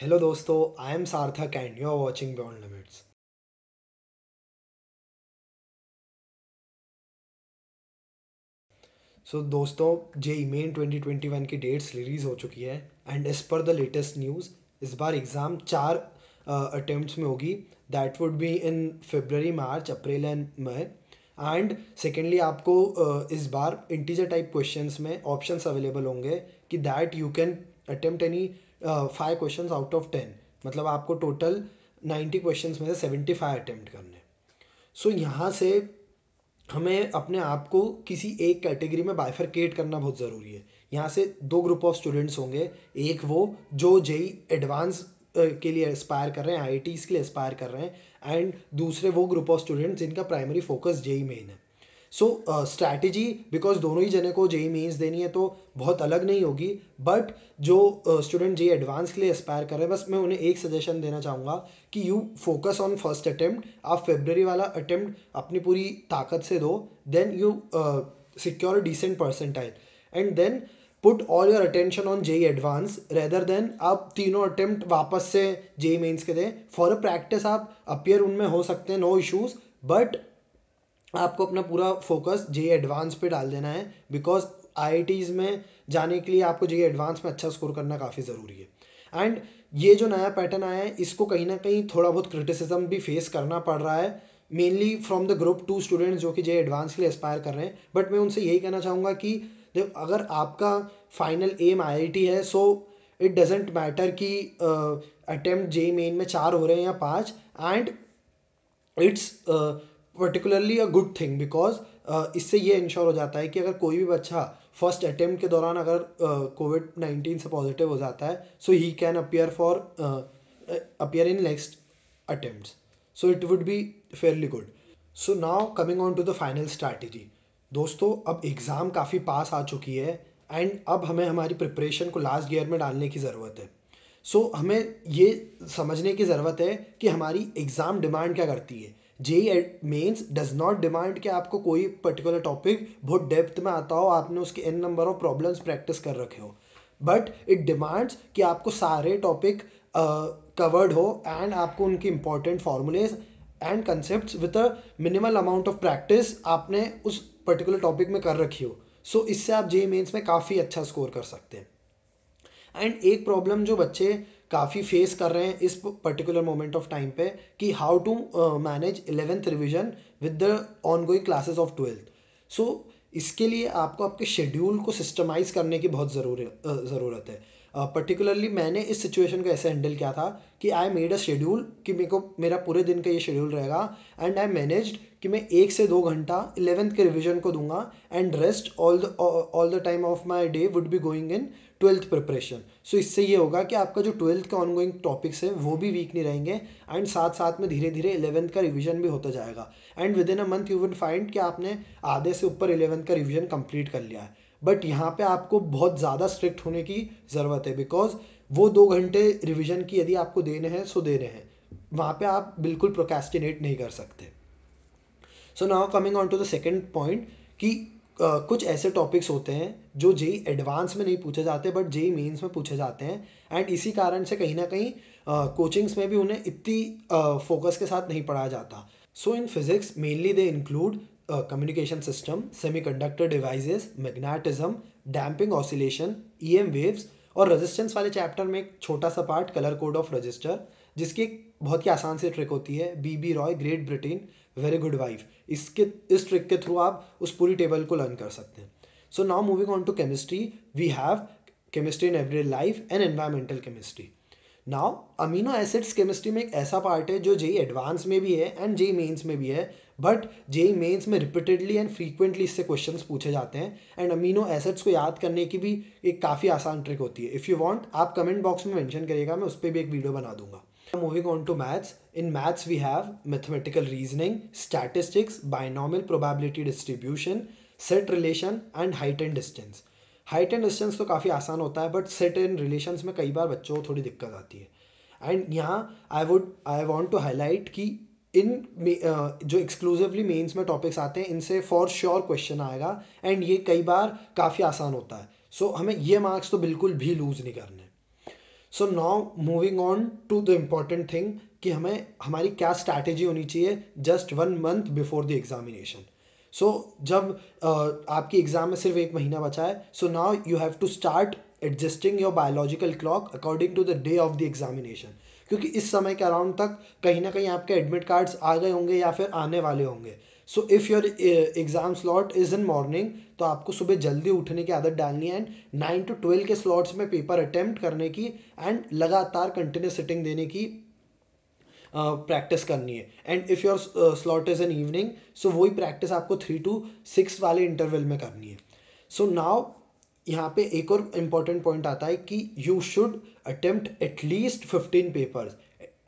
Hello दोस्तों I am Sarthak and you are watching beyond limits so दोस्तों JEE main 2021 की dates release हो चुकी है and as per the latest news इस बार एग्ज़ाम चार अटेम्प्ट्स uh, में होगी that would be in February March April and May and secondly आपको uh, इस बार इंटीजर टाइप क्वेश्चंस में ऑप्शंस अवेलेबल होंगे कि that you can attempt any five question out of ten मतलब आपको टोटल नाइन्टी क्वेश्चन में से सेवेंटी फाइव अटैम्प्ट करने सो so, यहाँ से हमें अपने आप को किसी एक कैटेगरी में बाइफरकेट करना बहुत ज़रूरी है यहाँ से दो ग्रुप ऑफ स्टूडेंट्स होंगे एक वो जो जेई एडवांस e के लिए एस्पायर कर रहे हैं आई के लिए एस्पायर कर रहे हैं एंड दूसरे वो ग्रुप ऑफ स्टूडेंट्स जिनका प्राइमरी फोकस जेई मेन है सो स्ट्रैटेजी बिकॉज दोनों ही जने को जेई मेन्स e देनी है तो बहुत अलग नहीं होगी बट जो स्टूडेंट जेई एडवांस के लिए एस्पायर कर रहे हैं बस मैं उन्हें एक सजेशन देना चाहूँगा कि you focus on first attempt आप फेब्ररी वाला अटैम्प्ट अपनी पूरी ताकत से दो then you secure decent percentile and then put all your attention on JEE advance rather than आप तीनों अटैम्प्ट वापस से जेई मेन्स e के दें फॉर अ प्रैक्टिस आप अपियर उनमें हो सकते हैं नो इशूज़ बट आपको अपना पूरा फोकस जे एडवांस पे डाल देना है बिकॉज आई में जाने के लिए आपको जे एडवांस में अच्छा स्कोर करना काफ़ी ज़रूरी है एंड ये जो नया पैटर्न आया है इसको कहीं ना कहीं थोड़ा बहुत क्रिटिसिज्म भी फेस करना पड़ रहा है mainly from the group two students जो कि जे एडवांस के लिए एस्पायर कर रहे हैं बट मैं उनसे यही कहना चाहूँगा कि जब अगर आपका फाइनल एम आई है सो इट डजेंट मैटर कि अटैम्प्ट जे मेन में चार हो रहे हैं या पाँच and it's particularly a good thing because इससे ये इंश्योर हो जाता है कि अगर कोई भी बच्चा फर्स्ट अटैम्प्ट के दौरान अगर कोविड uh, नाइन्टीन से पॉजिटिव हो जाता है so he can appear for appear in next attempt so it would be fairly good so now coming on to the final strategy दोस्तों अब एग्ज़ाम काफ़ी पास आ चुकी है एंड अब हमें हमारी प्रिपरेशन को लास्ट ईयर में डालने की ज़रूरत है सो so, हमें ये समझने की ज़रूरत है कि हमारी एग्ज़ाम डिमांड क्या करती है J mains does not demand कि आपको कोई पर्टिकुलर टॉपिक बहुत डेप्थ में आता हो आपने उसके N number of problems practice कर रखे हो बट इट डिमांड्स कि आपको सारे टॉपिक कवर्ड uh, हो एंड आपको उनके important formulas and concept with a minimal amount of practice आपने उस पर्टिकुलर टॉपिक में कर रखी हो सो so, इससे आप जे मेन्स में काफ़ी अच्छा स्कोर कर सकते हैं एंड एक प्रॉब्लम जो बच्चे काफ़ी फेस कर रहे हैं इस पर्टिकुलर मोमेंट ऑफ टाइम पे कि how to manage eleventh revision with the ongoing classes of twelfth so इसके लिए आपको आपके शेड्यूल को सिस्टमाइज करने की बहुत ज़रूर uh, ज़रूरत है पर्टिकुलरली uh, मैंने इस सिचुएशन को ऐसे हैंडल किया था कि आई मेड अ शेड्यूल कि मेरे को मेरा पूरे दिन का ये शेड्यूल रहेगा एंड आई मैनेज्ड कि मैं एक से दो घंटा इलेवेंथ के रिविजन को दूंगा and rest all the all the time of my day would be going in twelfth preparation so इससे ये होगा कि आपका जो ट्वेल्थ का ऑनगोइंग टॉपिक्स है वो भी वीक नहीं रहेंगे एंड साथ साथ में धीरे धीरे इलेवंथ का रिविजन भी होता जाएगा and within a month you will find कि आपने आधे से ऊपर इलेवंथ का रिविजन कंप्लीट कर लिया है बट यहाँ पे आपको बहुत ज़्यादा स्ट्रिक्ट होने की ज़रूरत है बिकॉज वो दो घंटे रिविजन की यदि आपको देने हैं सो देने हैं वहाँ पे आप बिल्कुल प्रोकेस्टिनेट नहीं कर सकते so now coming on to the second point कि कुछ ऐसे टॉपिक्स होते हैं जो जेई एडवांस e में नहीं पूछे जाते बट जेई मेंस में पूछे जाते हैं एंड इसी कारण से कहीं ना कहीं कोचिंग्स में भी उन्हें इतनी फोकस के साथ नहीं पढ़ाया जाता so in physics mainly they include communication system semiconductor devices devices, damping oscillation E M waves और रेजिस्टेंस वाले चैप्टर में एक छोटा सा part colour code of resistor जिसकी एक बहुत ही आसान सी ट्रिक होती है B B Roy Great Britain very good wife इसके इस ट्रिक के थ्रू आप उस पूरी टेबल को लर्न कर सकते हैं so now moving on to chemistry we have chemistry in every life and environmental chemistry now amino acids chemistry में एक ऐसा पार्ट है जो जेई एडवांस e में भी है एंड जेई मेन्स में भी है बट जेई मेन्स में रिपीटेडली एंड फ्रीक्वेंटली इससे क्वेश्चन पूछे जाते हैं एंड अमीनो एसिड्स को याद करने की भी एक काफ़ी आसान ट्रिक होती है इफ़ यू वॉन्ट आप कमेंट बॉक्स में मैंशन करिएगा मैं उस पर भी एक वीडियो बना दूंगा Moving on to maths. In maths, we have mathematical reasoning, statistics, binomial probability distribution, set relation and height and distance height and distance तो काफ़ी आसान होता है but set and relations में कई बार बच्चों को थोड़ी दिक्कत आती है एंड यहाँ I would I want to highlight कि इन जो एक्सक्लूसिवली मेंस में टॉपिक्स आते हैं इनसे फॉर श्योर क्वेश्चन आएगा एंड ये कई बार काफ़ी आसान होता है सो so, हमें ये मार्क्स तो बिल्कुल भी लूज़ नहीं करने so now moving on to the important thing कि हमें हमारी क्या स्ट्रैटेजी होनी चाहिए just one month before the examination so जब uh, आपकी एग्ज़ाम में सिर्फ एक महीना बचा है so now you have to start adjusting your biological clock according to the day of the examination क्योंकि इस समय के अराउंड तक कहीं ना कहीं आपके एडमिट कार्ड्स आ गए होंगे या फिर आने वाले होंगे so if your exam slot is in morning तो आपको सुबह जल्दी उठने की आदत डालनी है एंड नाइन टू ट्वेल्व के स्लॉट्स में पेपर अटैम्प्ट करने की एंड लगातार कंटिन्यू सिटिंग देने की प्रैक्टिस uh, करनी है and if your slot is in evening so वही प्रैक्टिस आपको थ्री टू सिक्स वाले इंटरवल में करनी है सो नाउ यहाँ पे एक और इम्पॉर्टेंट पॉइंट आता है कि you should attempt at least fifteen papers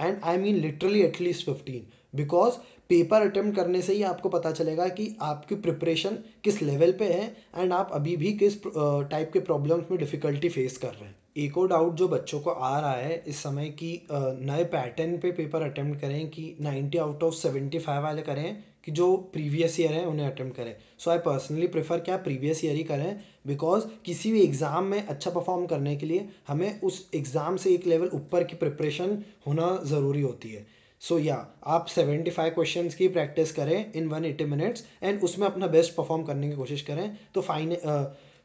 and I mean literally at least fifteen because paper attempt करने से ही आपको पता चलेगा कि आपकी प्रिपरेशन किस लेवल पे है एंड आप अभी भी किस टाइप के प्रॉब्लम्स में डिफ़िकल्टी फेस कर रहे हैं एक और डाउट जो बच्चों को आ रहा है इस समय कि नए पैटर्न पे पेपर अटैम्प्ट करें कि ninety out of seventy five वाले करें कि जो प्रीवियस ईयर है उन्हें अटैम्प्ट करें सो आई पर्सनली प्रेफर क्या प्रीवियस ईयर ही करें बिकॉज किसी भी एग्ज़ाम में अच्छा परफॉर्म करने के लिए हमें उस एग्ज़ाम से एक लेवल ऊपर की प्रिपरेशन होना ज़रूरी होती है सो या आप सेवेंटी फाइव क्वेश्चन की प्रैक्टिस करें in one eighty minutes and उसमें अपना बेस्ट परफॉर्म करने की कोशिश करें तो फाइन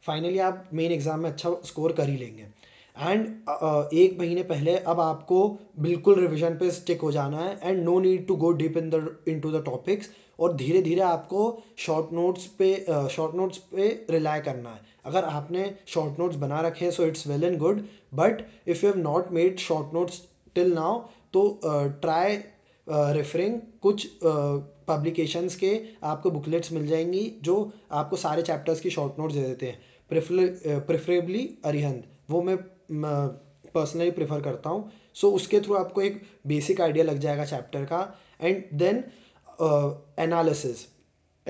फाइनली आप मेन एग्ज़ाम में अच्छा स्कोर कर ही लेंगे एंड uh, एक महीने पहले अब आपको बिल्कुल रिविजन पे स्टिक हो जाना है and no need to go deep in the into the topics और धीरे धीरे आपको शॉर्ट नोट्स पे शॉर्ट uh, नोट्स पे रिलाय करना है अगर आपने शॉर्ट नोट्स बना रखे हैं so it's well and good but if you have not made short notes till now तो ट्राई रेफरिंग कुछ पब्लिकेशंस के आपको बुकलेट्स मिल जाएंगी जो आपको सारे चैप्टर्स की शॉर्ट नोट्स दे देते हैं प्रेफरेबली अरिहंत वो मैं पर्सनली प्रेफर करता हूँ सो so, उसके थ्रू आपको एक बेसिक आइडिया लग जाएगा चैप्टर का and then analysis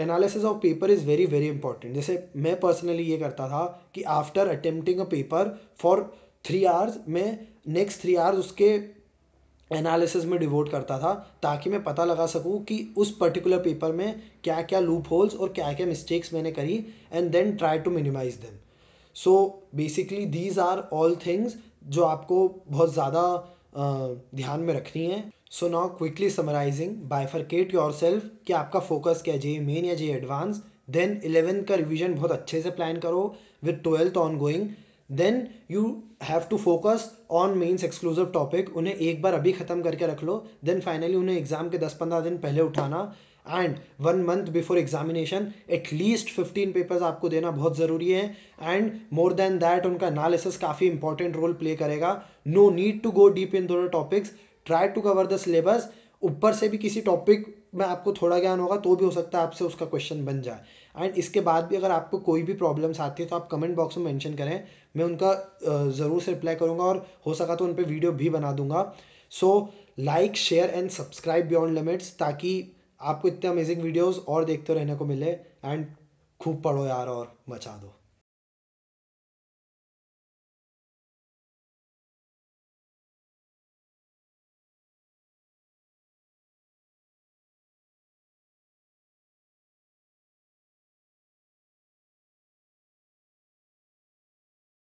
analysis of paper is very very important जैसे मैं पर्सनली ये करता था कि after attempting a paper for three hours मैं नेक्स्ट थ्री आवर्स उसके एनालिसिस में डिवोट करता था ताकि मैं पता लगा सकूं कि उस पर्टिकुलर पेपर में क्या क्या लूप होल्स और क्या क्या मिस्टेक्स मैंने करी and then try to minimize them so basically these are all things जो आपको बहुत ज़्यादा ध्यान में रखनी है so now quickly summarizing bifurcate yourself कि आपका फोकस क्या है जे मेन या जे एडवांस देन इलेवेंथ का रिविजन बहुत अच्छे से प्लान करो with twelfth ongoing then you have to focus on mains exclusive topic उन्हें एक बार अभी ख़त्म करके रख लो देन फाइनली उन्हें एग्ज़ाम के दस पंद्रह दिन पहले उठाना and one month before examination at least fifteen papers आपको देना बहुत ज़रूरी है एंड मोर देन दैट उनका एनालिसिस काफ़ी इंपॉर्टेंट रोल प्ले करेगा no need to go deep in दोनों topics try to cover the syllabus ऊपर से भी किसी टॉपिक में आपको थोड़ा ज्ञान होगा तो भी हो सकता है आपसे उसका क्वेश्चन बन जाए एंड इसके बाद भी अगर आपको कोई भी प्रॉब्लम्स आती है तो आप कमेंट बॉक्स में मेंशन करें मैं उनका ज़रूर से रिप्लाई करूँगा और हो सका तो उन पर वीडियो भी बना दूंगा so like share and subscribe beyond limits ताकि आपको इतने अमेजिंग वीडियोज़ और देखते रहने को मिले एंड खूब पढ़ो यार और मचा दो